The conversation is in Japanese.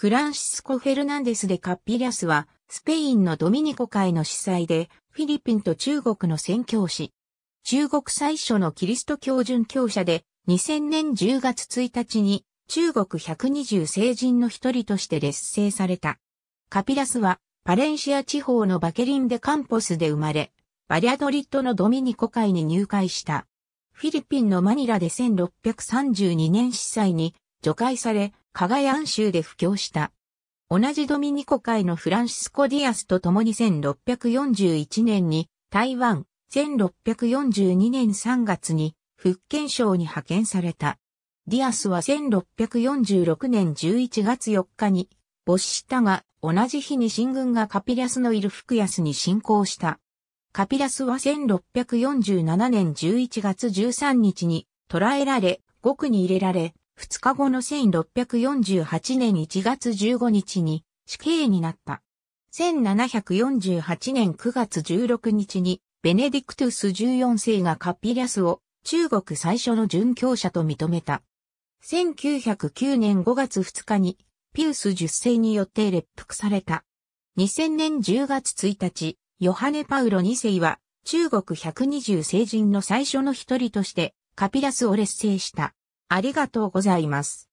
フランシスコ・フェルナンデス・でカッピリスは、スペインのドミニコ会の司祭で、フィリピンと中国の宣教師。中国最初のキリスト教準教者で、2000年10月1日に、中国120聖人の一人として劣勢された。カピラスは、パレンシア地方のバケリン・デ・カンポスで生まれ、バリアドリッドのドミニコ会に入会した。フィリピンのマニラで1632年司祭に除会され、カガヤン州で布教した。同じドミニコ会のフランシスコ・ディアスと共に1641年に台湾、1642年3月に福建省に派遣された。ディアスは1646年11月4日に没したが、同じ日に新軍がカピラスのいる福安に侵攻した。カピラスは1647年11月13日に捕らえられ、獄に入れられ、2日後の1648年1月15日に死刑になった。1748年9月16日にベネディクトゥス14世がカピリスを中国最初の殉教者と認めた。1909年5月2日にピウス10世によって列服された。2000年10月1日、ヨハネ・パウロ2世は中国120成人の最初の一人としてカピラスを列勢した。ありがとうございます。